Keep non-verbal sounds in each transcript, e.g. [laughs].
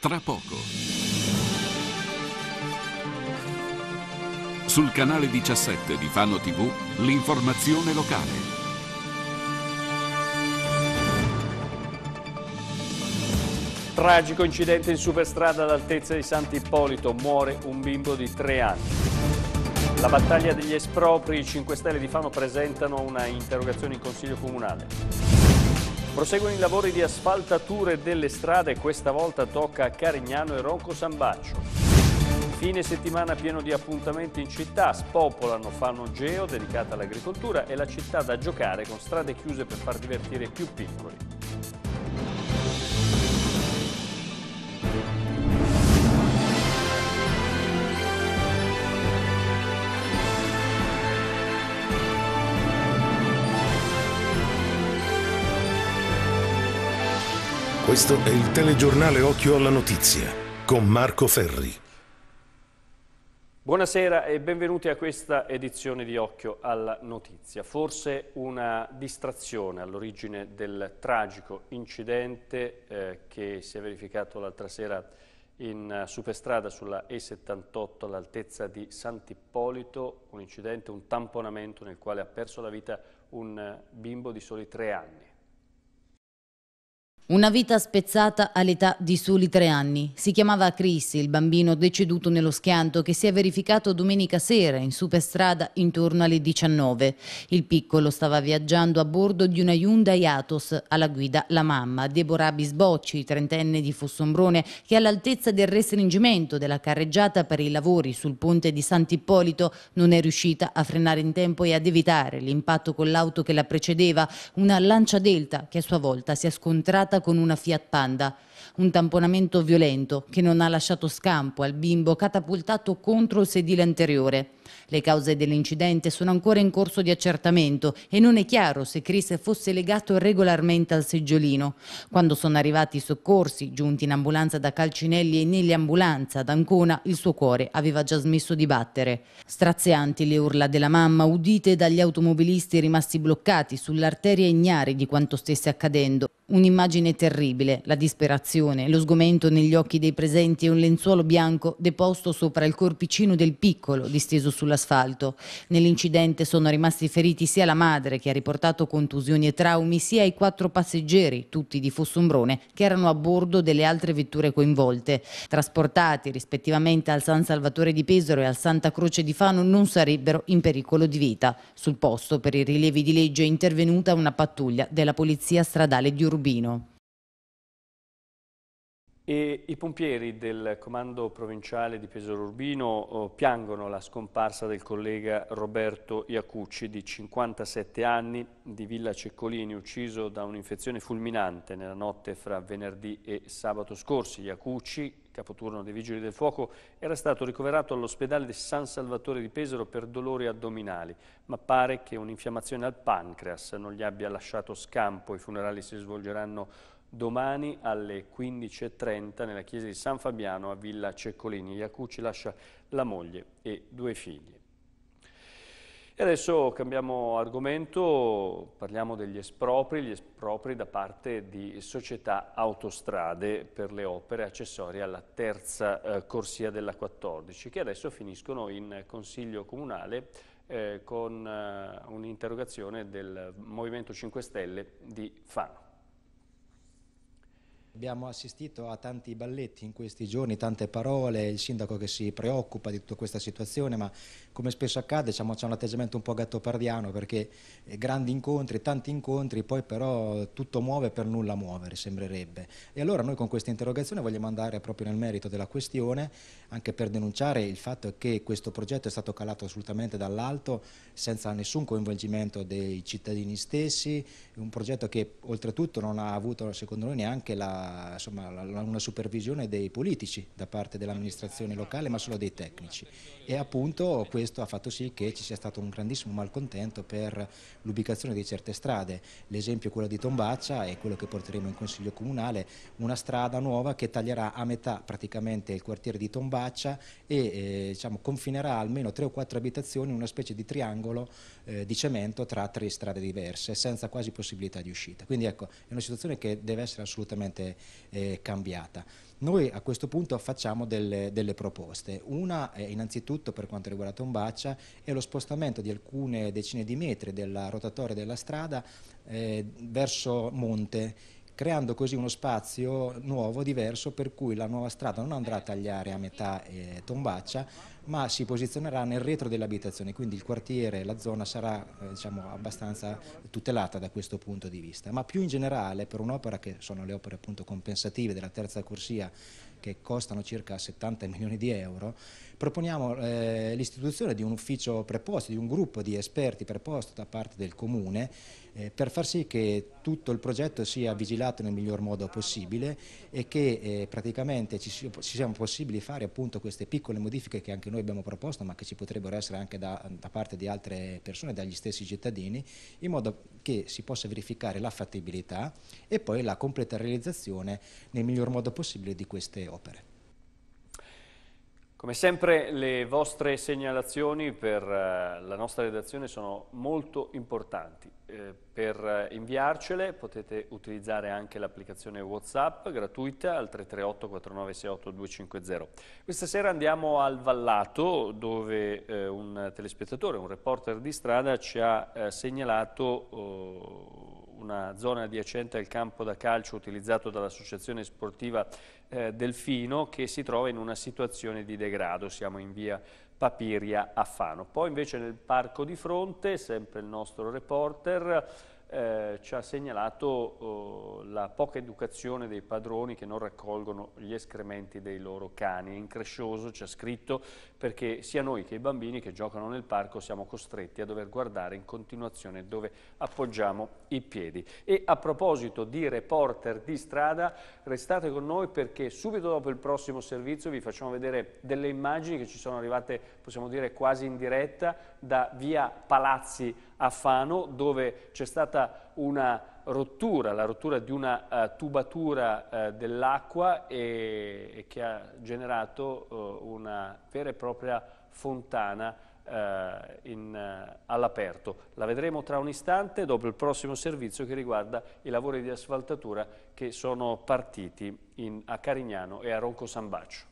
tra poco. Sul canale 17 di Fano TV, l'informazione locale. Tragico incidente in superstrada all'altezza di Sant'Ippolito, muore un bimbo di tre anni. La battaglia degli espropri, i 5 Stelle di Fano presentano una interrogazione in Consiglio Comunale. Proseguono i lavori di asfaltature delle strade, questa volta tocca a Carignano e Ronco Sambaccio. Fine settimana pieno di appuntamenti in città, spopolano Fano Geo dedicata all'agricoltura e la città da giocare con strade chiuse per far divertire i più piccoli. Questo è il telegiornale Occhio alla Notizia con Marco Ferri. Buonasera e benvenuti a questa edizione di Occhio alla Notizia. Forse una distrazione all'origine del tragico incidente eh, che si è verificato l'altra sera in eh, superstrada sulla E78 all'altezza di Sant'Ippolito, un incidente, un tamponamento nel quale ha perso la vita un eh, bimbo di soli tre anni. Una vita spezzata all'età di soli tre anni. Si chiamava Chris, il bambino deceduto nello schianto che si è verificato domenica sera in superstrada intorno alle 19. Il piccolo stava viaggiando a bordo di una Hyundai Atos, alla guida la mamma, Deborah Bisbocci, trentenne di Fossombrone, che all'altezza del restringimento della carreggiata per i lavori sul ponte di Sant'Ippolito non è riuscita a frenare in tempo e ad evitare l'impatto con l'auto che la precedeva, una Lancia Delta che a sua volta si è scontrata scontrata con una Fiat Panda. Un tamponamento violento che non ha lasciato scampo al bimbo catapultato contro il sedile anteriore. Le cause dell'incidente sono ancora in corso di accertamento e non è chiaro se Chris fosse legato regolarmente al seggiolino. Quando sono arrivati i soccorsi, giunti in ambulanza da Calcinelli e nell'ambulanza ad Ancona, il suo cuore aveva già smesso di battere. Strazianti le urla della mamma, udite dagli automobilisti rimasti bloccati sull'arteria ignari di quanto stesse accadendo. Un'immagine terribile, la disperazione, lo sgomento negli occhi dei presenti e un lenzuolo bianco deposto sopra il corpicino del piccolo disteso sull'asfalto. Nell'incidente sono rimasti feriti sia la madre che ha riportato contusioni e traumi, sia i quattro passeggeri, tutti di Fossombrone, che erano a bordo delle altre vetture coinvolte. Trasportati rispettivamente al San Salvatore di Pesaro e al Santa Croce di Fano non sarebbero in pericolo di vita. Sul posto per i rilievi di legge è intervenuta una pattuglia della Polizia Stradale di Urbano Rubino. E I pompieri del comando provinciale di Pesaro Urbino oh, piangono la scomparsa del collega Roberto Iacucci di 57 anni di Villa Ceccolini ucciso da un'infezione fulminante nella notte fra venerdì e sabato scorsi. Iacucci, capoturno dei Vigili del Fuoco, era stato ricoverato all'ospedale di San Salvatore di Pesaro per dolori addominali, ma pare che un'infiammazione al pancreas non gli abbia lasciato scampo. I funerali si svolgeranno domani alle 15.30 nella chiesa di San Fabiano a Villa Ceccolini. Iacucci lascia la moglie e due figli. E adesso cambiamo argomento, parliamo degli espropri, gli espropri da parte di società autostrade per le opere accessorie alla terza eh, corsia della 14 che adesso finiscono in Consiglio Comunale eh, con eh, un'interrogazione del Movimento 5 Stelle di Fano. Abbiamo assistito a tanti balletti in questi giorni, tante parole, il sindaco che si preoccupa di tutta questa situazione, ma come spesso accade diciamo, c'è un atteggiamento un po' gattopardiano perché eh, grandi incontri, tanti incontri, poi però tutto muove per nulla muovere, sembrerebbe. E allora noi con questa interrogazione vogliamo andare proprio nel merito della questione, anche per denunciare il fatto che questo progetto è stato calato assolutamente dall'alto, senza nessun coinvolgimento dei cittadini stessi, un progetto che oltretutto non ha avuto secondo noi neanche la insomma, una supervisione dei politici da parte dell'amministrazione locale ma solo dei tecnici e appunto questo ha fatto sì che ci sia stato un grandissimo malcontento per l'ubicazione di certe strade, l'esempio è quello di Tombaccia e quello che porteremo in Consiglio Comunale, una strada nuova che taglierà a metà praticamente il quartiere di Tombaccia e eh, diciamo, confinerà almeno tre o quattro abitazioni in una specie di triangolo eh, di cemento tra tre strade diverse, senza quasi possibilità di uscita. Quindi ecco, è una situazione che deve essere assolutamente eh, cambiata. Noi a questo punto facciamo delle, delle proposte. Una è innanzitutto per quanto riguarda Tombaccia è lo spostamento di alcune decine di metri della rotatoria della strada eh, verso monte creando così uno spazio nuovo, diverso, per cui la nuova strada non andrà a tagliare a metà eh, Tombaccia, ma si posizionerà nel retro dell'abitazione, quindi il quartiere, la zona sarà eh, diciamo, abbastanza tutelata da questo punto di vista. Ma più in generale, per un'opera che sono le opere appunto compensative della terza corsia, che costano circa 70 [laughs] milioni di euro, proponiamo eh, l'istituzione di un ufficio preposto, di un gruppo di esperti preposto da parte del Comune eh, per far sì che tutto il progetto sia vigilato nel miglior modo possibile e che eh, praticamente ci, si, ci, siano possibili fare appunto queste piccole modifiche che anche noi abbiamo proposto ma che ci potrebbero essere anche da, da parte di altre persone, dagli stessi cittadini, in modo che si possa verificare la fattibilità e poi la completa realizzazione nel miglior modo possibile di queste opere. Come sempre le vostre segnalazioni per eh, la nostra redazione sono molto importanti. Eh, per eh, inviarcele potete utilizzare anche l'applicazione Whatsapp gratuita al 338 4968 250. Questa sera andiamo al Vallato dove un telespettatore, un reporter di strada ci ha segnalato oh, una zona adiacente al campo da calcio utilizzato dall'associazione sportiva eh, Delfino che si trova in una situazione di degrado, siamo in via Papiria a Fano. Poi invece nel parco di fronte, sempre il nostro reporter, eh, ci ha segnalato eh, la poca educazione dei padroni che non raccolgono gli escrementi dei loro cani. È increscioso, ci ha scritto, perché sia noi che i bambini che giocano nel parco siamo costretti a dover guardare in continuazione dove appoggiamo i piedi. E a proposito di reporter di strada, restate con noi perché subito dopo il prossimo servizio vi facciamo vedere delle immagini che ci sono arrivate, possiamo dire, quasi in diretta da via Palazzi a Fano dove c'è stata una rottura, la rottura di una uh, tubatura uh, dell'acqua e, e, che ha generato uh, una vera e propria fontana in, all'aperto. La vedremo tra un istante dopo il prossimo servizio che riguarda i lavori di asfaltatura che sono partiti in, a Carignano e a Ronco San Bacio.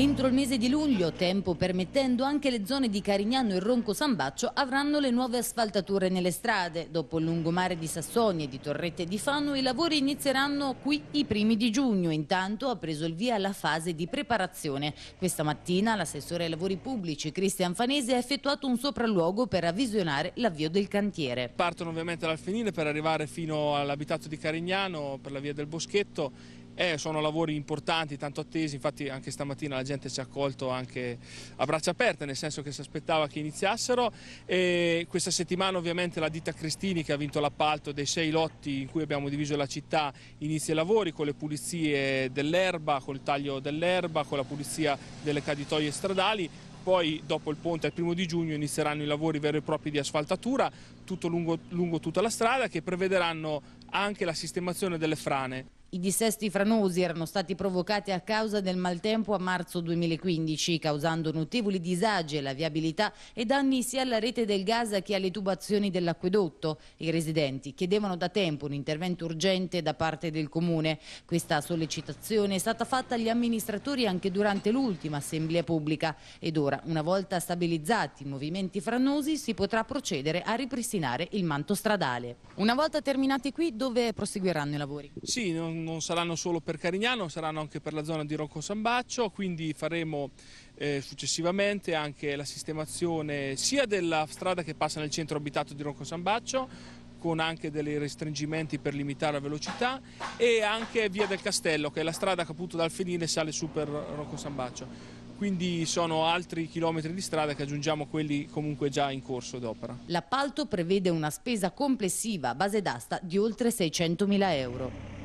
Entro il mese di luglio, tempo permettendo, anche le zone di Carignano e Ronco Sambaccio avranno le nuove asfaltature nelle strade. Dopo il lungomare di Sassoni e di Torrette di Fano i lavori inizieranno qui i primi di giugno. Intanto ha preso il via la fase di preparazione. Questa mattina l'assessore ai lavori pubblici Cristian Fanese ha effettuato un sopralluogo per avvisionare l'avvio del cantiere. Partono ovviamente dal Finile per arrivare fino all'abitato di Carignano per la via del Boschetto eh, sono lavori importanti, tanto attesi, infatti anche stamattina la gente ci ha accolto anche a braccia aperte, nel senso che si aspettava che iniziassero. E questa settimana ovviamente la ditta Crestini che ha vinto l'appalto dei sei lotti in cui abbiamo diviso la città inizia i lavori con le pulizie dell'erba, con il taglio dell'erba, con la pulizia delle caditoie stradali poi dopo il ponte al primo di giugno inizieranno i lavori veri e propri di asfaltatura tutto lungo, lungo tutta la strada che prevederanno anche la sistemazione delle frane. I dissesti franosi erano stati provocati a causa del maltempo a marzo 2015, causando notevoli disagi alla viabilità e danni sia alla rete del gas che alle tubazioni dell'acquedotto. I residenti chiedevano da tempo un intervento urgente da parte del Comune. Questa sollecitazione è stata fatta agli amministratori anche durante l'ultima assemblea pubblica ed ora, una volta stabilizzati i movimenti franosi, si potrà procedere a ripristinare il manto stradale. Una volta terminati qui, dove proseguiranno i lavori? Sì, non non, saranno solo per Carignano, saranno anche per la zona di Rocco Sambaccio, quindi faremo eh, successivamente anche la sistemazione sia della strada che passa nel centro abitato di Rocco Sambaccio, con anche dei restringimenti per limitare la velocità e anche Via del Castello che è la strada che appunto dal Fenile sale su per Rocco Sambaccio. Quindi sono altri chilometri di strada che aggiungiamo quelli comunque già in corso d'opera. L'appalto prevede una spesa complessiva a base d'asta di oltre 600.000 euro.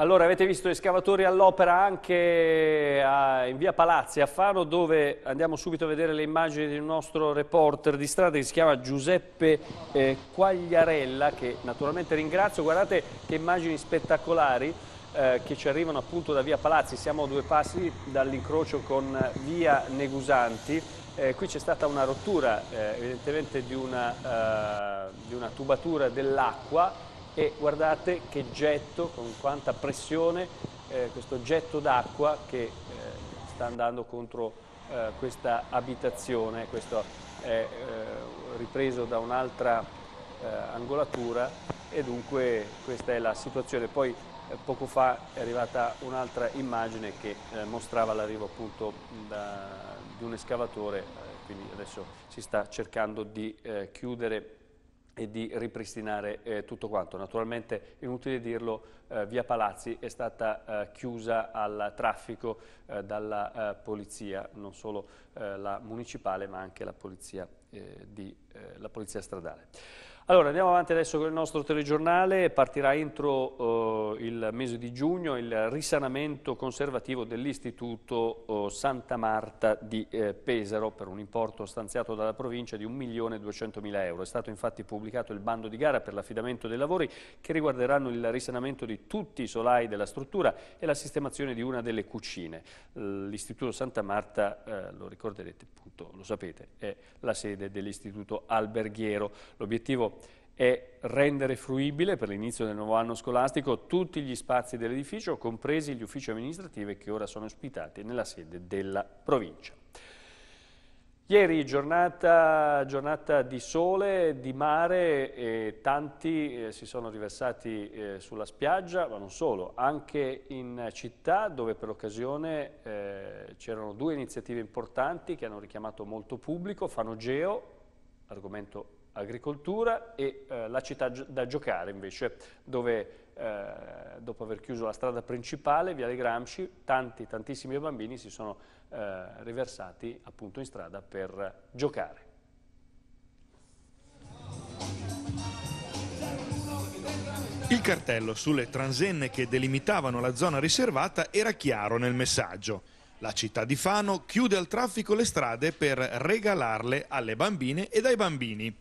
Allora, avete visto escavatori all'opera anche a, in via Palazzi, a Faro dove andiamo subito a vedere le immagini di un nostro reporter di strada che si chiama Giuseppe eh, Quagliarella, che naturalmente ringrazio. Guardate che immagini spettacolari eh, che ci arrivano appunto da via Palazzi. Siamo a due passi dall'incrocio con via Negusanti. Eh, qui c'è stata una rottura eh, evidentemente di una, eh, di una tubatura dell'acqua e guardate che getto, con quanta pressione, eh, questo getto d'acqua che eh, sta andando contro eh, questa abitazione, questo è eh, ripreso da un'altra eh, angolatura e dunque questa è la situazione. Poi eh, poco fa è arrivata un'altra immagine che mostrava l'arrivo appunto da, di un escavatore, quindi adesso si sta cercando di chiudere e di ripristinare eh, tutto quanto. Naturalmente, inutile dirlo, eh, via Palazzi è stata eh, chiusa al traffico eh, dalla eh, polizia, non solo eh, la municipale ma anche la polizia, di, la polizia stradale. Allora, andiamo avanti adesso con il nostro telegiornale, partirà entro eh, il mese di giugno il risanamento conservativo dell'Istituto eh, Santa Marta di eh, Pesaro per un importo stanziato dalla provincia di 1.200.000 euro. È stato infatti pubblicato il bando di gara per l'affidamento dei lavori che riguarderanno il risanamento di tutti i solai della struttura e la sistemazione di una delle cucine. L'Istituto Santa Marta, eh, lo ricorderete appunto, lo sapete, è la sede dell'Istituto Alberghiero. L'obiettivo è rendere fruibile per l'inizio del nuovo anno scolastico tutti gli spazi dell'edificio, compresi gli uffici amministrativi che ora sono ospitati nella sede della provincia. Ieri giornata, giornata di sole, di mare, e tanti eh, si sono riversati eh, sulla spiaggia, ma non solo, anche in città dove per l'occasione eh, c'erano due iniziative importanti che hanno richiamato molto pubblico, Fanogeo, argomento agricoltura e eh, la città da giocare invece, dove eh, dopo aver chiuso la strada principale, Viale Gramsci, tanti, tantissimi bambini si sono eh, riversati appunto in strada per giocare. Il cartello sulle transenne che delimitavano la zona riservata era chiaro nel messaggio. La città di Fano chiude al traffico le strade per regalarle alle bambine e ai bambini.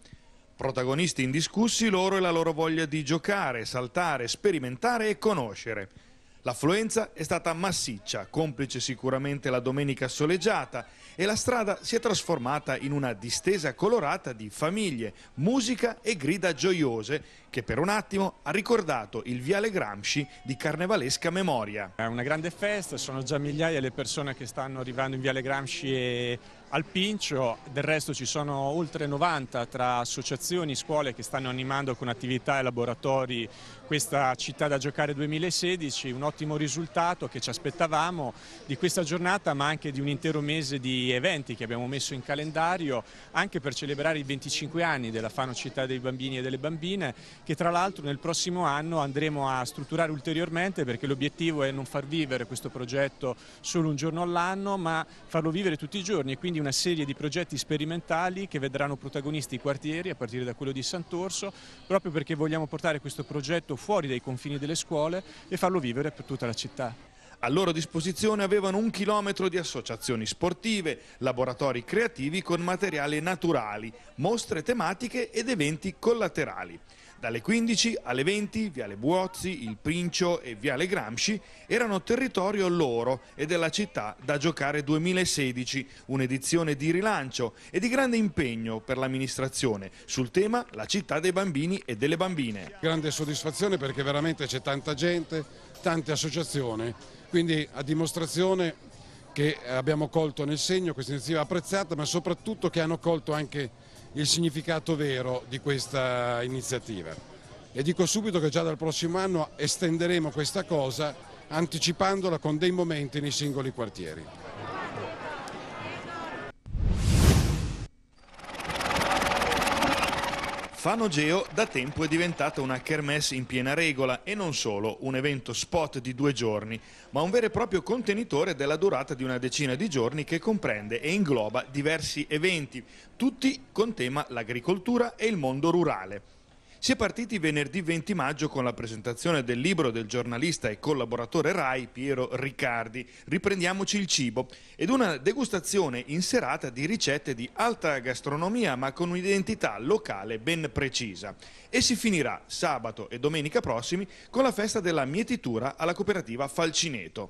Protagonisti indiscussi loro e la loro voglia di giocare, saltare, sperimentare e conoscere. L'affluenza è stata massiccia, complice sicuramente la domenica soleggiata e la strada si è trasformata in una distesa colorata di famiglie, musica e grida gioiose che per un attimo ha ricordato il Viale Gramsci di carnevalesca memoria. È una grande festa, sono già migliaia le persone che stanno arrivando in Viale Gramsci e al Pincio, del resto ci sono oltre 90 tra associazioni, scuole che stanno animando con attività e laboratori questa città da giocare 2016, un ottimo risultato che ci aspettavamo di questa giornata ma anche di un intero mese di eventi che abbiamo messo in calendario anche per celebrare i 25 anni della Fano Città dei Bambini e delle Bambine che tra l'altro nel prossimo anno andremo a strutturare ulteriormente perché l'obiettivo è non far vivere questo progetto solo un giorno all'anno ma farlo vivere tutti i giorni e quindi una serie di progetti sperimentali che vedranno protagonisti i quartieri a partire da quello di Sant'Orso proprio perché vogliamo portare questo progetto fuori dai confini delle scuole e farlo vivere per tutta la città. A loro disposizione avevano un chilometro di associazioni sportive, laboratori creativi con materiali naturali, mostre tematiche ed eventi collaterali. Dalle 15 alle 20 Viale Buozzi, Il Princio e Viale Gramsci erano territorio loro e della città da giocare 2016, un'edizione di rilancio e di grande impegno per l'amministrazione sul tema la città dei bambini e delle bambine. Grande soddisfazione perché veramente c'è tanta gente, tante associazioni, quindi a dimostrazione che abbiamo colto nel segno questa iniziativa apprezzata ma soprattutto che hanno colto anche il significato vero di questa iniziativa. E dico subito che già dal prossimo anno estenderemo questa cosa anticipandola con dei momenti nei singoli quartieri. Geo da tempo è diventata una kermesse in piena regola e non solo un evento spot di due giorni, ma un vero e proprio contenitore della durata di una decina di giorni che comprende e ingloba diversi eventi, tutti con tema l'agricoltura e il mondo rurale. Si è partiti venerdì 20 maggio con la presentazione del libro del giornalista e collaboratore RAI Piero Riccardi, Riprendiamoci il cibo, ed una degustazione in serata di ricette di alta gastronomia ma con un'identità locale ben precisa. E si finirà sabato e domenica prossimi con la festa della mietitura alla cooperativa Falcineto.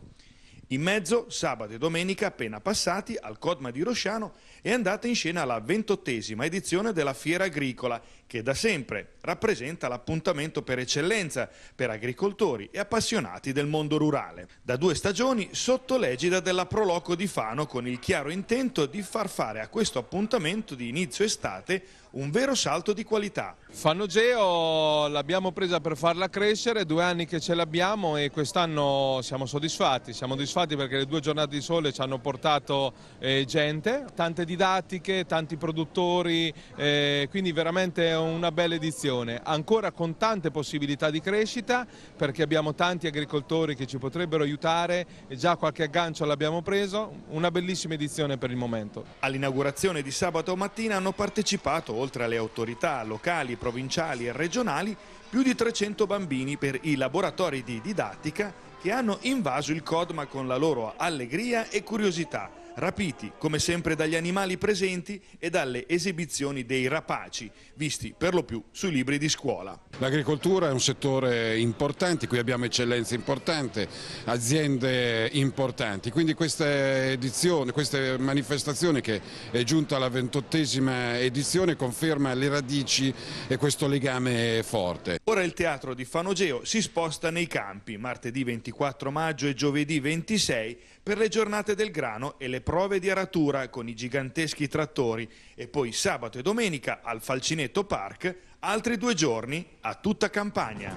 In mezzo, sabato e domenica, appena passati, al Codma di Rosciano è andata in scena la ventottesima edizione della Fiera Agricola, che da sempre rappresenta l'appuntamento per eccellenza per agricoltori e appassionati del mondo rurale. Da due stagioni sotto l'egida della Proloco di Fano, con il chiaro intento di far fare a questo appuntamento di inizio estate un vero salto di qualità. Fanogeo l'abbiamo presa per farla crescere, due anni che ce l'abbiamo e quest'anno siamo soddisfatti, siamo soddisfatti perché le due giornate di sole ci hanno portato eh, gente, tante didattiche, tanti produttori, eh, quindi veramente una bella edizione, ancora con tante possibilità di crescita perché abbiamo tanti agricoltori che ci potrebbero aiutare e già qualche aggancio l'abbiamo preso, una bellissima edizione per il momento. All'inaugurazione di sabato mattina hanno partecipato oltre oltre alle autorità locali, provinciali e regionali, più di 300 bambini per i laboratori di didattica che hanno invaso il CODMA con la loro allegria e curiosità rapiti come sempre dagli animali presenti e dalle esibizioni dei rapaci, visti per lo più sui libri di scuola. L'agricoltura è un settore importante, qui abbiamo eccellenze importanti, aziende importanti, quindi questa edizioni, queste manifestazioni che è giunta alla ventottesima edizione conferma le radici e questo legame forte. Ora il teatro di Fanogeo si sposta nei campi, martedì 24 maggio e giovedì 26 per le giornate del grano e le prove di aratura con i giganteschi trattori e poi sabato e domenica al Falcinetto Park altri due giorni a tutta campagna.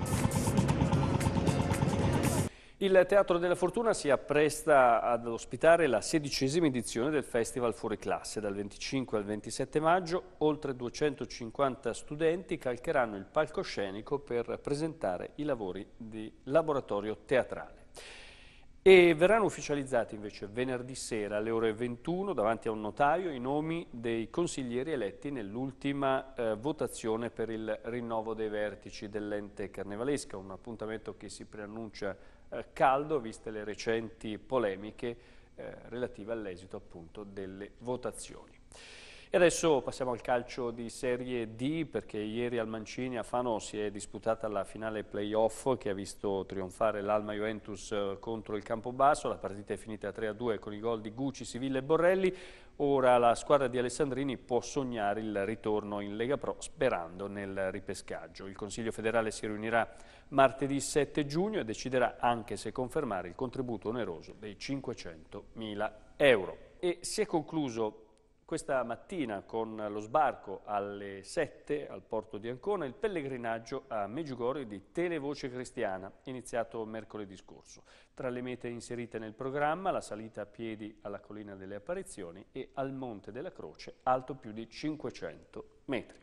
Il Teatro della Fortuna si appresta ad ospitare la sedicesima edizione del Festival Fuori Classe. Dal 25 al 27 maggio oltre 250 studenti calcheranno il palcoscenico per presentare i lavori di laboratorio teatrale e verranno ufficializzati invece venerdì sera alle ore 21 davanti a un notaio i nomi dei consiglieri eletti nell'ultima eh, votazione per il rinnovo dei vertici dell'ente carnevalesca, un appuntamento che si preannuncia eh, caldo viste le recenti polemiche eh, relative all'esito appunto delle votazioni. E adesso passiamo al calcio di Serie D perché ieri al Mancini a Fano si è disputata la finale playoff che ha visto trionfare l'Alma Juventus eh, contro il Campobasso, la partita è finita 3-2 con i gol di Gucci, Siville e Borrelli, ora la squadra di Alessandrini può sognare il ritorno in Lega Pro sperando nel ripescaggio. Il Consiglio federale si riunirà martedì 7 giugno e deciderà anche se confermare il contributo oneroso dei 500.000 euro. E si è concluso questa mattina con lo sbarco alle 7 al porto di Ancona il pellegrinaggio a Meggiugorje di Televoce Cristiana, iniziato mercoledì scorso. Tra le mete inserite nel programma la salita a piedi alla collina delle apparizioni e al Monte della Croce, alto più di 500 metri.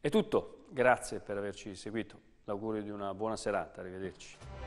È tutto, grazie per averci seguito. L'augurio di una buona serata, arrivederci.